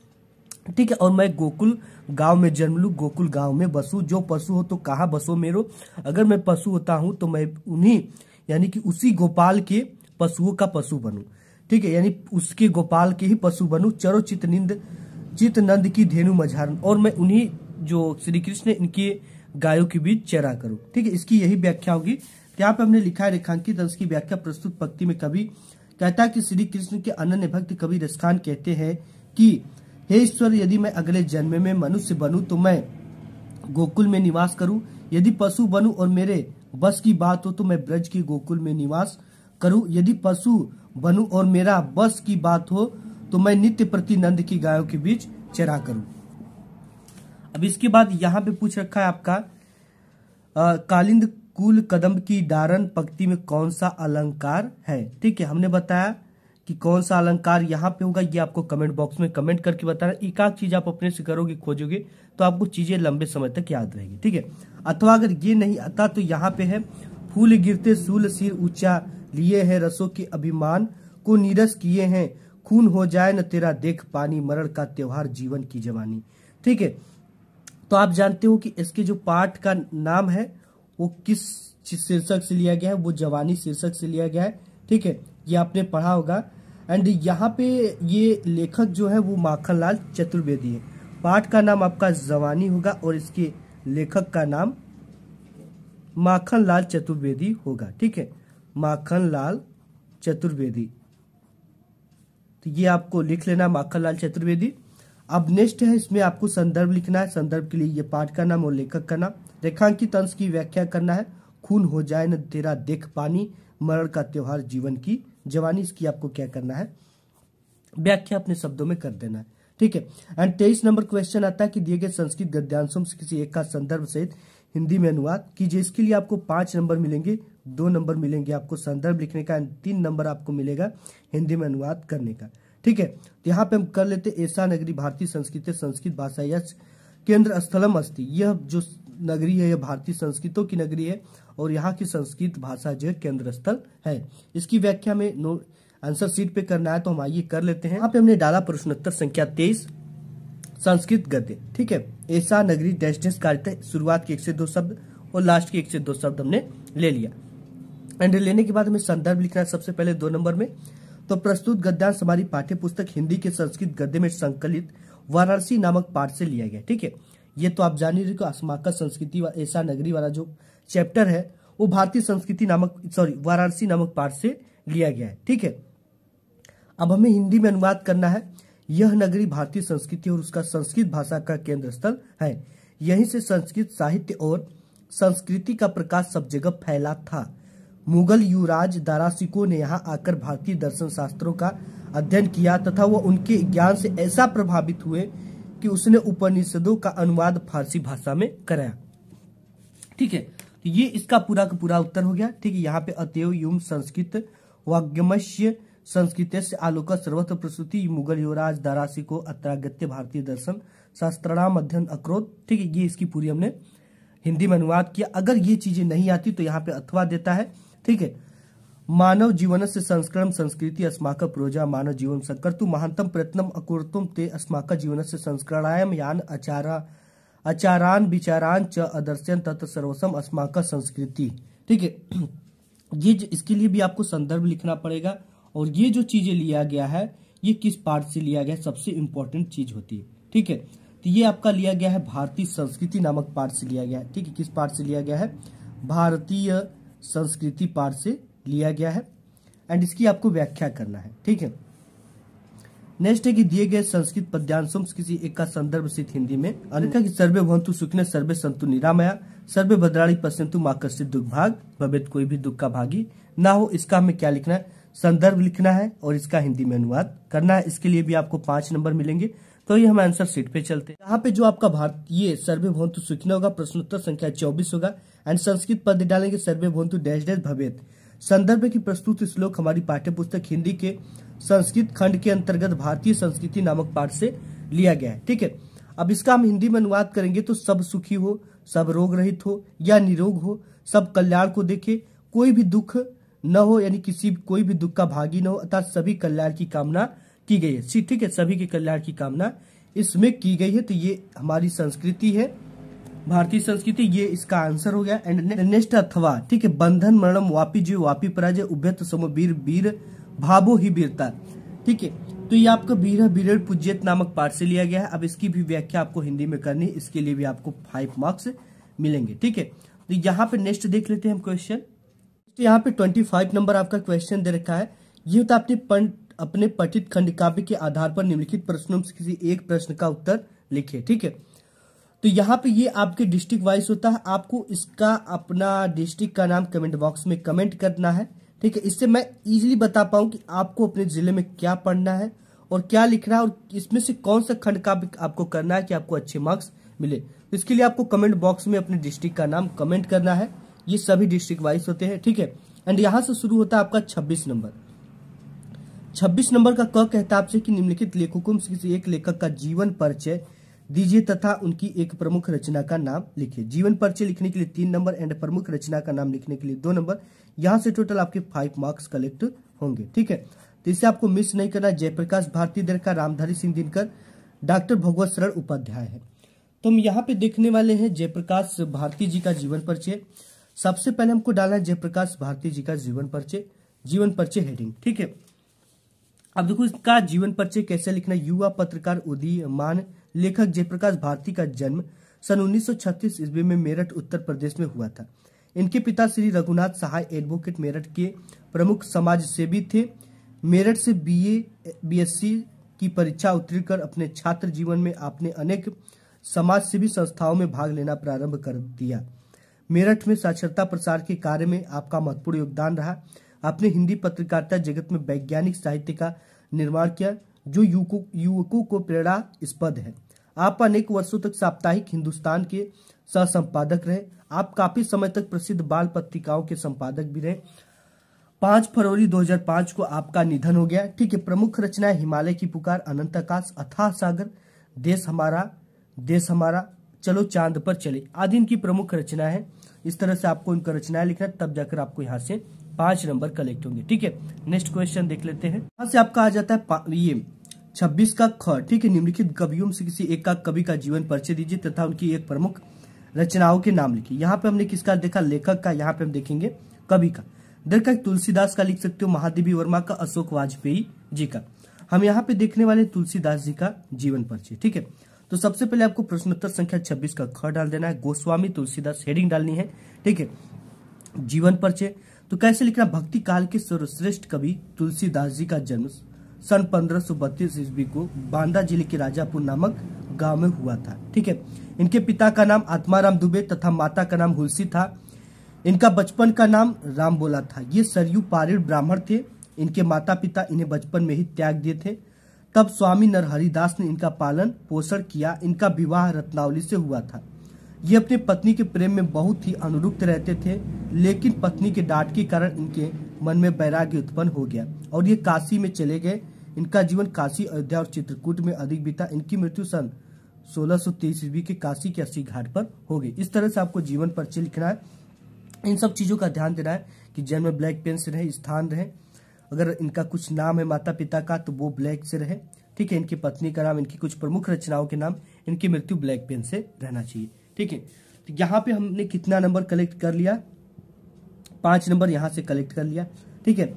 ठीक है और मैं गोकुल गांव में जन्म लू गोकुल गांव में बसू जो पशु हो तो कहा बसो मेरो अगर मैं पशु होता हूँ तो मैं उन्हीं यानी कि उसी गोपाल के पशुओं का पशु बनू ठीक है यानी उसके गोपाल के ही पशु बनू चरो चित निंद चित नंद की धेनु मझारन और मैं उन्हीं जो श्री कृष्ण इनके गायों के बीच चरा करूँ ठीक है इसकी यही व्याख्या होगी यहाँ पे हमने लिखा है रेखांकित अंश की व्याख्या प्रस्तुत पक्ति में कभी कहता है कि श्री कृष्ण के अनन्य भक्त कबीर रसखान कहते हैं कि हे ईश्वर यदि मैं अगले जन्म में मनुष्य बनूं तो मैं गोकुल में निवास करूं यदि पशु बनूं और मेरे बस की बात हो तो मैं ब्रज के गोकुल में निवास करूं यदि पशु बनूं और मेरा बस की बात हो तो मैं नित्य प्रति नंद की गायों के बीच चरा करूं अब इसके बाद यहाँ पे पूछ रखा है आपका आ, कालिंद कुल कदम की डारण पक्ति में कौन सा अलंकार है ठीक है हमने बताया कि कौन सा अलंकार यहाँ पे होगा ये आपको कमेंट बॉक्स में कमेंट करके बताना एक आध चीज आप अपने से करोगे खोजोगे तो आपको चीजें लंबे समय तक याद रहेगी ठीक है अथवा अगर ये नहीं आता तो यहाँ पे है फूल गिरते सूल सिर ऊंचा लिए है रसों के अभिमान को नीरस किए हैं खून हो जाए न तेरा देख पानी मरण का त्योहार जीवन की जवानी ठीक है तो आप जानते हो कि इसके जो पाठ का नाम है वो किस शीर्षक से लिया गया है वो जवानी शीर्षक से लिया गया है ठीक है ये आपने पढ़ा होगा एंड यहाँ पे ये लेखक जो है वो माखनलाल चतुर्वेदी है पाठ का नाम आपका जवानी होगा और इसके लेखक का नाम माखनलाल चतुर्वेदी होगा ठीक है माखनलाल चतुर्वेदी तो ये आपको लिख लेना माखनलाल चतुर्वेदी अब नेक्स्ट है इसमें आपको संदर्भ लिखना है संदर्भ के लिए ये पाठ का नाम और लेखक का नाम रेखांकित अंश की व्याख्या करना है खून हो जाए न तेरा देख पानी मरण का त्योहार जीवन की जवानी इसकी आपको क्या करना है व्याख्या अपने शब्दों में कर देना है ठीक है एंड तेईस नंबर क्वेश्चन आता है कि दिए गए संस्कृत गद्यांशों से किसी एक का संदर्भ सहित हिंदी में अनुवाद कीजिए इसके लिए आपको पांच नंबर मिलेंगे दो नंबर मिलेंगे आपको संदर्भ लिखने का एंड तीन नंबर आपको मिलेगा हिंदी में अनुवाद करने का ठीक है तो यहाँ पे हम कर लेते ऐसा नगरी भारतीय संस्कृत संस्कृत भाषा या केंद्र स्थलम अस्थि यह जो नगरी है यह भारतीय संस्कृतों की नगरी है और यहाँ की संस्कृत भाषा जो केंद्र स्थल है इसकी व्याख्या में नो आंसर सीट पे करना है तो हम आइए कर लेते हैं यहाँ पे हमने डाला प्रश्नोत्तर संख्या तेईस संस्कृत गद्य ठीक है ऐसा नगरी डेस्टिनेस कार्य शुरुआत के एक से दो शब्द और लास्ट के एक से दो शब्द हमने ले लिया एंड लेने के बाद हमें संदर्भ लिखना है सबसे पहले दो नंबर में तो प्रस्तुत गद्यांश हमारी पाठ्य पुस्तक हिंदी के संस्कृत गद्य में संकलित वाराणसी नामक पाठ से लिया गया ठीक है ये तो आप जान ही रहे अस्माकत संस्कृति व ऐसा नगरी वाला जो चैप्टर है वो भारतीय संस्कृति नामक सॉरी वाराणसी नामक पाठ से लिया गया है ठीक है अब हमें हिंदी में अनुवाद करना है यह नगरी भारतीय संस्कृति और उसका संस्कृत भाषा का केंद्र स्थल है यहीं से संस्कृत साहित्य और संस्कृति का प्रकाश सब जगह फैला था मुगल युवराज दारासिको ने यहाँ आकर भारतीय दर्शन शास्त्रों का अध्ययन किया तथा वह उनके ज्ञान से ऐसा प्रभावित हुए कि उसने उपनिषदों का अनुवाद फारसी भाषा में कराया ठीक है तो ये इसका पूरा का पूरा उत्तर हो गया ठीक है यहाँ पे अतएव युम संस्कृत वाग्यमश्य संस्कृत से आलोक सर्वत्र प्रस्तुति मुगल युवराज दारासी को अत्रागत्य भारतीय दर्शन शास्त्रणाम अध्ययन अक्रोध ठीक है ये इसकी पूरी हमने हिंदी में अनुवाद किया अगर ये चीजें नहीं आती तो यहाँ पे अथवा देता है ठीक है मानव जीवन से संस्करण संस्कृति अस्माक प्रोजा मानव जीवन संकर्तु महानतम प्रयत्नम अकुर्तुम ते अस्माक से संस्करणायम यान अचारा अचारान विचारान च अदर्शन तत्व सर्वसम अस्माक संस्कृति ठीक है ये इसके लिए भी आपको संदर्भ लिखना पड़ेगा और ये जो चीजें लिया गया है ये किस पार्ट से लिया गया सबसे इम्पोर्टेंट चीज होती है ठीक है तो ये आपका लिया गया है भारतीय संस्कृति नामक पार्ट से लिया गया है ठीक है किस पार्ट से लिया गया है भारतीय संस्कृति पार्ट से लिया गया है एंड इसकी आपको व्याख्या करना है ठीक है नेक्स्ट है कि दिए गए संस्कृत पद्यांशंश किसी एक का संदर्भ सिद्ध हिंदी में अनेका की सर्वे भवंतु सुखने सर्वे संतु निरामया सर्वे भद्राणी पश्यंतु माकर्षित दुख भाग भवित कोई भी दुख का भागी ना हो इसका हमें क्या लिखना है संदर्भ लिखना है और इसका हिंदी में अनुवाद करना है इसके लिए भी आपको पांच नंबर मिलेंगे तो ये हम आंसर सीट पे चलते हैं यहाँ पे जो आपका भारतीय सर्वे भवंतु सुखने होगा प्रश्नोत्तर संख्या चौबीस होगा एंड संस्कृत पद डालेंगे सर्वे भवंतु डैश डैश भवेद संदर्भ की प्रस्तुत श्लोक हमारी पाठ्य पुस्तक हिंदी के संस्कृत खंड के अंतर्गत भारतीय संस्कृति नामक पाठ से लिया गया है ठीक है अब इसका हम हिंदी में अनुवाद करेंगे तो सब सुखी हो सब रोग रहित हो या निरोग हो सब कल्याण को देखे कोई भी दुख न हो यानी किसी कोई भी दुख का भागी न हो अर्थात सभी कल्याण की कामना की गई है ठीक है सभी के कल्याण की कामना इसमें की गई है तो ये हमारी संस्कृति है भारतीय संस्कृति ये इसका आंसर हो गया एंड नेक्स्ट अथवा ठीक है बंधन मरणम वापी जीव वापी पराजय उभ्यत समो वीर वीर भावो ही वीरता ठीक है तो ये आपका बीर पूज्यत नामक पाठ से लिया गया है अब इसकी भी व्याख्या आपको हिंदी में करनी इसके लिए भी आपको फाइव मार्क्स मिलेंगे ठीक है तो यहाँ पे नेक्स्ट देख लेते हैं हम क्वेश्चन तो यहाँ पे ट्वेंटी फाइव नंबर आपका क्वेश्चन दे रखा है ये तो आपने अपने पठित खंड काव्य के आधार पर निम्नलिखित प्रश्नों से किसी एक प्रश्न का उत्तर लिखे ठीक है तो यहाँ पे ये आपके डिस्ट्रिक्ट वाइज होता है आपको इसका अपना डिस्ट्रिक्ट का नाम कमेंट बॉक्स में कमेंट करना है ठीक है इससे मैं इजीली बता पाऊँ कि आपको अपने जिले में क्या पढ़ना है और क्या लिखना है और इसमें से कौन सा खंड का आपको करना है कि आपको अच्छे मार्क्स मिले तो इसके लिए आपको कमेंट बॉक्स में अपने डिस्ट्रिक्ट का नाम कमेंट करना है ये सभी डिस्ट्रिक्ट वाइज होते हैं ठीक है एंड यहाँ से शुरू होता है आपका छब्बीस नंबर छब्बीस नंबर का क कहता है आपसे कि निम्नलिखित लेखकों में किसी एक लेखक का जीवन परिचय दीजिए तथा उनकी एक प्रमुख रचना का नाम लिखिए जीवन पर्चे लिखने के लिए तीन नंबर एंड प्रमुख रचना का नाम लिखने के लिए दो नंबर यहाँ से टोटल आपके फाइव मार्क्स कलेक्ट होंगे ठीक है तो इसे आपको मिस नहीं करना जयप्रकाश भारती का रामधारी सिंह दिनकर डॉक्टर भगवत शरण उपाध्याय है तो हम यहाँ पे देखने वाले हैं जयप्रकाश भारती जी का जीवन परिचय सबसे पहले हमको डालना है जयप्रकाश भारती जी का जीवन परिचय जीवन परिचय हेडिंग ठीक है अब देखो इसका जीवन परिचय कैसे लिखना युवा पत्रकार उदीयमान मान लेखक जयप्रकाश भारती का जन्म सन 1936 ईस्वी में मेरठ उत्तर प्रदेश में हुआ था इनके पिता श्री रघुनाथ सहाय एडवोकेट मेरठ के प्रमुख समाज सेवी थे मेरठ से बीए बीएससी की परीक्षा उत्तीर्ण कर अपने छात्र जीवन में आपने अनेक समाज सेवी संस्थाओं में भाग लेना प्रारंभ कर दिया मेरठ में साक्षरता प्रसार के कार्य में आपका महत्वपूर्ण योगदान रहा आपने हिंदी पत्रकारिता जगत में वैज्ञानिक साहित्य का निर्माण किया जो युवकों को प्रेरणास्पद है आप अनेक वर्षों तक साप्ताहिक हिंदुस्तान के सह संपादक रहे आप काफी समय तक प्रसिद्ध बाल पत्रिकाओं के संपादक भी रहे पांच फरवरी 2005 को आपका निधन हो गया ठीक है प्रमुख रचना हिमालय की पुकार अनंत आकाश अथाह सागर देश हमारा देश हमारा चलो चांद पर चले आदि इनकी प्रमुख रचना है इस तरह से आपको इनका रचनाएं लिखना तब जाकर आपको यहाँ से पांच नंबर कलेक्ट होंगे ठीक है नेक्स्ट क्वेश्चन देख लेते हैं यहाँ से आपका आ जाता है ये छब्बीस का ख ठीक है निम्नलिखित कवियों से किसी एक का कवि का जीवन परिचय दीजिए तथा उनकी एक प्रमुख रचनाओं के नाम लिखिए यहाँ पे हमने किसका देखा लेखक का यहाँ पे हम देखेंगे कवि का देखा तुलसीदास का लिख सकते हो महादेवी वर्मा का अशोक वाजपेयी जी का हम यहाँ पे देखने वाले तुलसीदास जी का जीवन परिचय ठीक है तो सबसे पहले आपको प्रश्नोत्तर संख्या छब्बीस का ख डाल देना है गोस्वामी तुलसीदास हेडिंग डालनी है ठीक है जीवन परिचय तो कैसे लिखना भक्ति काल के सर्वश्रेष्ठ कवि तुलसीदास जी का जन्म सन पंद्रह सौ बत्तीस ईस्वी को बांदा जिले के राजापुर नामक गांव में हुआ था ठीक है इनके पिता का नाम आत्माराम दुबे तथा माता का नाम हुलसी था इनका बचपन का नाम राम बोला था ये सरयू पारिण ब्राह्मण थे इनके माता पिता इन्हें बचपन में ही त्याग दिए थे तब स्वामी नरहरिदास ने इनका पालन पोषण किया इनका विवाह रत्नावली से हुआ था ये अपनी पत्नी के प्रेम में बहुत ही अनुरुक्त रहते थे लेकिन पत्नी के डांट के कारण इनके मन में वैराग्य उत्पन्न हो गया और ये काशी में चले गए इनका जीवन काशी अयोध्या और चित्रकूट में अधिक बीता इनकी मृत्यु सन 1623 ईस्वी के काशी के अस्सी घाट पर हो गई इस तरह से आपको जीवन पर्चे लिखना है इन सब चीज़ों का ध्यान देना है कि जन्म ब्लैक पेन से रहे स्थान रहे अगर इनका कुछ नाम है माता पिता का तो वो ब्लैक से रहे ठीक है इनकी पत्नी का नाम इनकी कुछ प्रमुख रचनाओं के नाम इनकी मृत्यु ब्लैक पेन से रहना चाहिए ठीक है तो यहाँ पे हमने कितना नंबर कलेक्ट कर लिया पांच नंबर यहाँ से कलेक्ट कर लिया ठीक है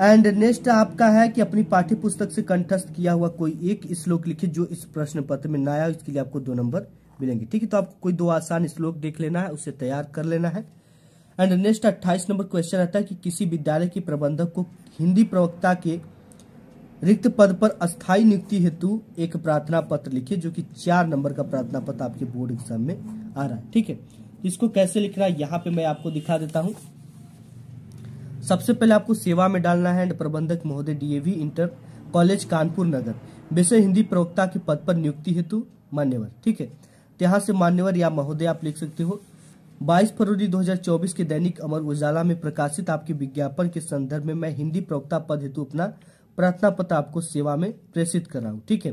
एंड नेक्स्ट आपका है कि अपनी पाठ्य पुस्तक से कंठस्थ किया हुआ कोई एक श्लोक लिखे जो इस प्रश्न पत्र में नया इसके लिए आपको दो नंबर मिलेंगे ठीक है तो आपको कोई दो आसान श्लोक देख लेना है उसे तैयार कर लेना है एंड नेक्स्ट अट्ठाईस नंबर क्वेश्चन आता है कि किसी विद्यालय के प्रबंधक को हिंदी प्रवक्ता के रिक्त पद पर अस्थायी नियुक्ति हेतु एक प्रार्थना पत्र लिखिए जो कि चार नंबर का प्रार्थना पत्र आपके बोर्ड एग्जाम में आ रहा है ठीक है इसको कैसे लिखना है यहाँ पे मैं आपको दिखा देता हूँ सबसे पहले आपको सेवा में डालना है प्रबंधक महोदय DAV inter college Kanpur Nagar विषय हिंदी प्रवक्ता के पद पर नियुक्ति हेतु मान्यवर ठीक है तो यहाँ से मान्यवर या महोदय आप लिख सकते हो 22 फरवरी 2024 के दैनिक अमर उजाला में प्रकाशित आपके विज्ञापन के संदर्भ में मैं हिंदी प्रवक्ता पद हेतु अपना प्रार्थना पत्र आपको सेवा में प्रेषित कर रहा हूँ ठीक है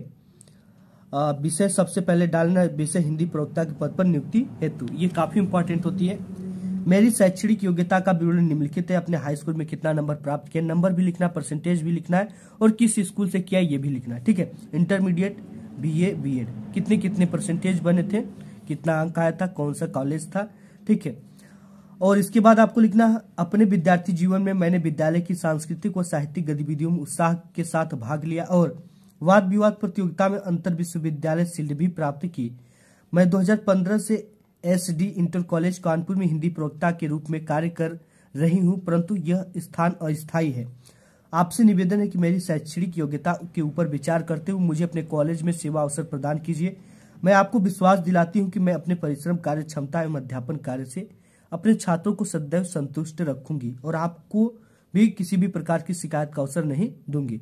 विषय सबसे पहले डालना है विषय हिंदी प्रवक्ता के पद पर नियुक्ति हेतु ये काफी इंपॉर्टेंट होती है मेरी शैक्षणिक योग्यता का विवरण निम्नलिखित है अपने हाई स्कूल में कितना नंबर प्राप्त किया नंबर भी लिखना परसेंटेज भी लिखना है और किस स्कूल से किया ये भी लिखना है ठीक है इंटरमीडिएट बी एड कितने कितने परसेंटेज बने थे कितना अंक आया था कौन सा कॉलेज था ठीक है और इसके बाद आपको लिखना अपने विद्यार्थी जीवन में मैंने विद्यालय की सांस्कृतिक और साहित्यिक गतिविधियों में उत्साह के साथ भाग लिया और वाद विवाद प्रतियोगिता में अंतर विश्वविद्यालय शिल्ड भी प्राप्त की मैं 2015 से S D inter college Kanpur में हिंदी प्रवक्ता के रूप में कार्य कर रही हूँ परंतु यह स्थान अस्थायी है आपसे निवेदन है कि मेरी शैक्षणिक योग्यता के ऊपर विचार करते हुए मुझे अपने कॉलेज में सेवा अवसर प्रदान कीजिए मैं आपको विश्वास दिलाती हूँ कि मैं अपने परिश्रम कार्य क्षमता एवं अध्यापन कार्य से अपने छात्रों को सदैव संतुष्ट रखूंगी और आपको भी किसी भी प्रकार की शिकायत का अवसर नहीं दूंगी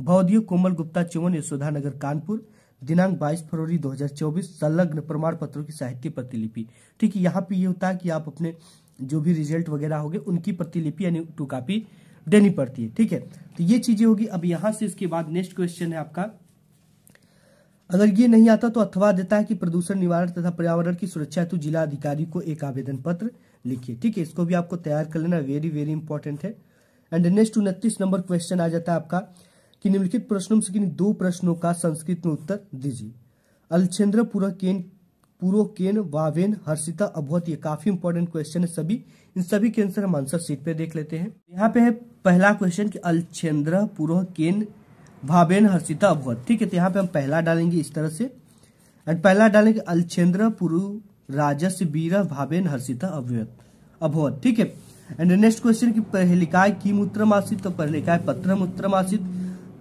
भवदीय कोमल गुप्ता चौवन यशोधा नगर कानपुर दिनांक 22 फरवरी 2024 संलग्न प्रमाण पत्रों की साहित्य प्रतिलिपि ठीक है यहाँ पे ये होता है कि आप अपने जो भी रिजल्ट वगैरह होंगे उनकी प्रतिलिपि यानी टू कापी देनी पड़ती है ठीक है तो ये चीजें होगी अब यहाँ से इसके बाद नेक्स्ट क्वेश्चन है आपका अगर ये नहीं आता तो अथवा देता है कि प्रदूषण निवारण तथा पर्यावरण की सुरक्षा हेतु जिला अधिकारी को एक आवेदन पत्र लिखिए ठीक है इसको भी आपको तैयार कर लेना वेरी वेरी इंपॉर्टेंट है एंड नेक्स्ट उनतीस नंबर क्वेश्चन आ जाता है आपका कि निम्नलिखित प्रश्नों से किन दो प्रश्नों का संस्कृत में उत्तर दीजिए केन पुरकेन केन वावेन हर्षिता अभवत ये काफी इंपॉर्टेंट क्वेश्चन है सभी इन सभी के आंसर हम आंसर सीट पे देख लेते हैं यहाँ पे है पहला क्वेश्चन कि अलछेंद्र केन वावेन हर्षिता अभवत ठीक है तो यहाँ पे हम पहला डालेंगे इस तरह से एंड पहला डालेंगे अलछेंद्र पुरु राजस वीर भावेन हर्षिता अभवत अभवत ठीक है एंड नेक्स्ट क्वेश्चन की पहलिकाय की मूत्र तो पहलिकाय पत्र मूत्र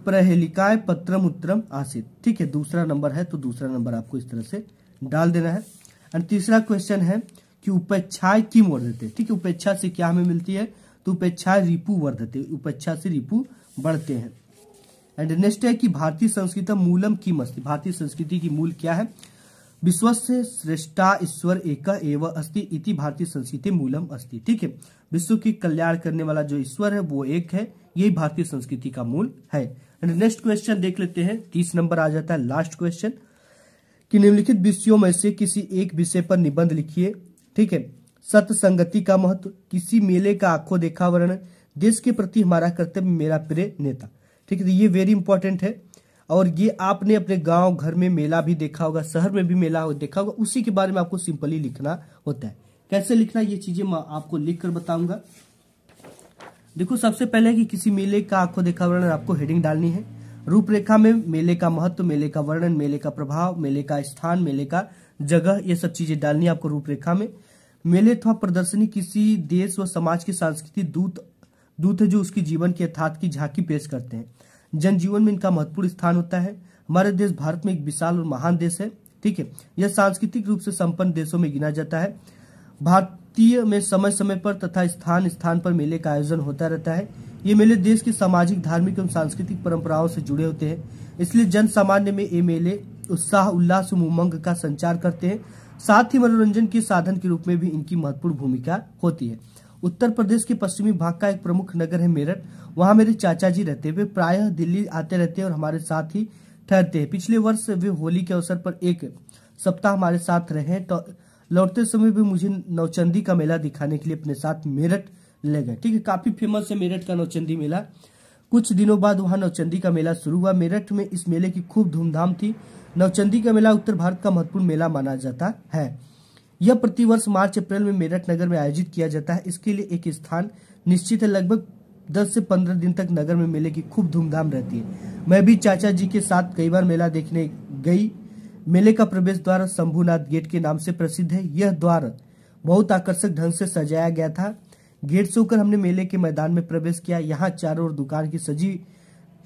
प्रहेलिकाय पत्रम उत्तरम आसित ठीक है दूसरा नंबर है तो दूसरा नंबर आपको इस तरह से डाल देना है और तीसरा क्वेश्चन है कि उपेक्षा किम वर्धते ठीक है उपेक्षा से क्या हमें मिलती है तो उपेक्षा रिपु वर्धते उपेक्षा से रिपु बढ़ते हैं एंड नेक्स्ट है कि भारतीय संस्कृत मूलम किम अस्ति भारतीय संस्कृति की मूल क्या है विश्व से श्रेष्ठा ईश्वर एक एव अस्ति इति भारतीय संस्कृति मूलम अस्ति ठीक है विश्व की कल्याण करने वाला जो ईश्वर है वो एक है यही भारतीय संस्कृति का मूल है एंड नेक्स्ट क्वेश्चन देख लेते हैं तीस नंबर आ जाता है लास्ट क्वेश्चन कि निम्नलिखित विषयों में से किसी एक विषय पर निबंध लिखिए ठीक है सतसंगति का महत्व किसी मेले का आंखों देखा वर्णन देश के प्रति हमारा कर्तव्य मेरा प्रिय नेता ठीक है तो ये वेरी इंपॉर्टेंट है और ये आपने अपने गांव घर में मेला भी देखा होगा शहर में भी मेला हो, देखा होगा उसी के बारे में आपको सिंपली लिखना होता है कैसे लिखना ये चीजें मैं आपको लिख कर बताऊंगा देखो सबसे पहले कि किसी मेले का आंखों देखा वर्णन आपको हेडिंग डालनी है रूपरेखा में मेले का महत्व मेले का वर्णन मेले का प्रभाव मेले का स्थान मेले का जगह ये सब चीजें डालनी है आपको रूपरेखा में मेले अथवा प्रदर्शनी किसी देश व समाज की सांस्कृतिक दूत दूत है जो उसकी जीवन के यथार्थ की झांकी पेश करते हैं जनजीवन में इनका महत्वपूर्ण स्थान होता है हमारे देश भारत में एक विशाल और महान देश है ठीक है यह सांस्कृतिक रूप से संपन्न देशों में गिना जाता है भारतीय में समय समय पर तथा स्थान स्थान पर मेले का आयोजन होता रहता है ये मेले देश के सामाजिक धार्मिक एवं सांस्कृतिक परंपराओं से जुड़े होते हैं इसलिए जन सामान्य में ये मेले उत्साह उल्लास उमंग का संचार करते हैं साथ ही मनोरंजन के साधन के रूप में भी इनकी महत्वपूर्ण भूमिका होती है उत्तर प्रदेश के पश्चिमी भाग का एक प्रमुख नगर है मेरठ वहाँ मेरे चाचा जी रहते हुए प्राय दिल्ली आते रहते हैं और हमारे साथ ही ठहरते हैं पिछले वर्ष वे होली के अवसर पर एक सप्ताह हमारे साथ रहे तो लौटते समय भी मुझे नौचंदी का मेला दिखाने के लिए अपने साथ मेरठ ले गए ठीक है काफी फेमस है मेरठ का नौचंदी मेला कुछ दिनों बाद वहां नौचंदी का मेला शुरू हुआ मेरठ में इस मेले की खूब धूमधाम थी नवचंदी का मेला उत्तर भारत का महत्वपूर्ण मेला माना जाता है यह प्रतिवर्ष मार्च अप्रैल में मेरठ नगर में आयोजित किया जाता है इसके लिए एक स्थान निश्चित है लगभग 10 से 15 दिन तक नगर में मेले की खूब धूमधाम रहती है मैं भी चाचा जी के साथ कई बार मेला देखने गई मेले का प्रवेश द्वार शंभुनाथ गेट के नाम से प्रसिद्ध है यह द्वार बहुत आकर्षक ढंग से सजाया गया था गेट से होकर हमने मेले के मैदान में प्रवेश किया यहाँ चारों ओर दुकान की सजी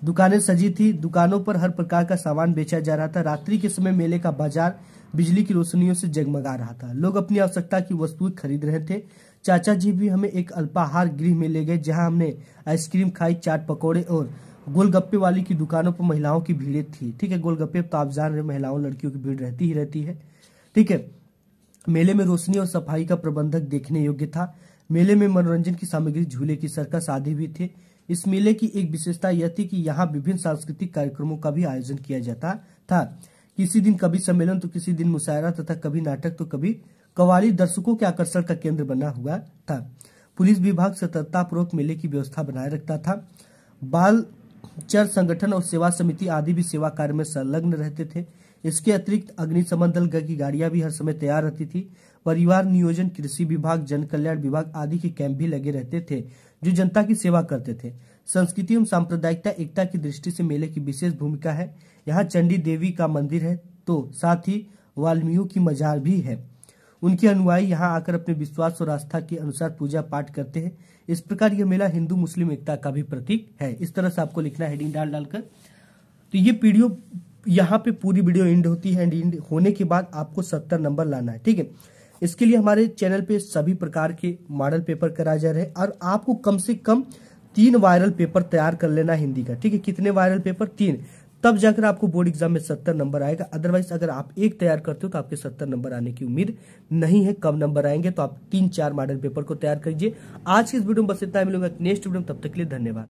दुकानें सजी थी दुकानों पर हर प्रकार का सामान बेचा जा रहा था रात्रि के समय मेले का बाजार बिजली की रोशनियों से जगमगा रहा था लोग अपनी आवश्यकता की वस्तुएं खरीद रहे थे चाचा जी भी हमें एक अल्पाहार गृह में ले गए जहाँ हमने आइसक्रीम खाई चाट पकौड़े और गोलगप्पे वाली की दुकानों पर महिलाओं की भीड़ थी ठीक है गोलगप्पे तो आप जान रहे महिलाओं लड़कियों की भीड़ रहती ही रहती है ठीक है मेले में रोशनी और सफाई का प्रबंधक देखने योग्य था मेले में मनोरंजन की सामग्री झूले की सर्कस आदि भी थे इस मेले की एक विशेषता यह थी कि यहाँ विभिन्न सांस्कृतिक कार्यक्रमों का भी आयोजन किया जाता था किसी दिन कभी सम्मेलन तो किसी दिन मुशायरा तथा कभी नाटक तो कभी कवाली दर्शकों के आकर्षण का केंद्र बना हुआ था पुलिस विभाग सतर्कता पूर्वक मेले की व्यवस्था बनाए रखता था बाल चर संगठन और सेवा समिति आदि भी सेवा कार्य में संलग्न रहते थे इसके अतिरिक्त अग्निशमन दल की गाड़ियां भी हर समय तैयार रहती थी परिवार नियोजन कृषि विभाग जन कल्याण विभाग आदि के कैंप भी लगे रहते थे जो जनता की सेवा करते थे संस्कृति एवं सांप्रदायिकता एकता की दृष्टि से मेले की विशेष भूमिका है यहाँ चंडी देवी का मंदिर है तो साथ ही वाल्मीकि की मजार भी है उनके अनुयायी यहाँ आकर अपने विश्वास और आस्था के अनुसार पूजा पाठ करते हैं इस प्रकार यह मेला हिंदू मुस्लिम एकता का भी प्रतीक है इस तरह से आपको लिखना हेडिंग डाल डालकर तो ये पीडियो यहाँ पे पूरी वीडियो एंड होती है एंड इंड होने के बाद आपको सत्तर नंबर लाना है ठीक है इसके लिए हमारे चैनल पे सभी प्रकार के मॉडल पेपर कराए जा रहे हैं और आपको कम से कम तीन वायरल पेपर तैयार कर लेना हिंदी का ठीक है कितने वायरल पेपर तीन तब जाकर आपको बोर्ड एग्जाम में सत्तर नंबर आएगा अदरवाइज अगर आप एक तैयार करते हो तो आपके सत्तर नंबर आने की उम्मीद नहीं है कम नंबर आएंगे तो आप तीन चार मॉडल पेपर को तैयार करिए आज के इस वीडियो में बस इतना मिलूंगा नेक्स्ट वीडियो तब तक के लिए धन्यवाद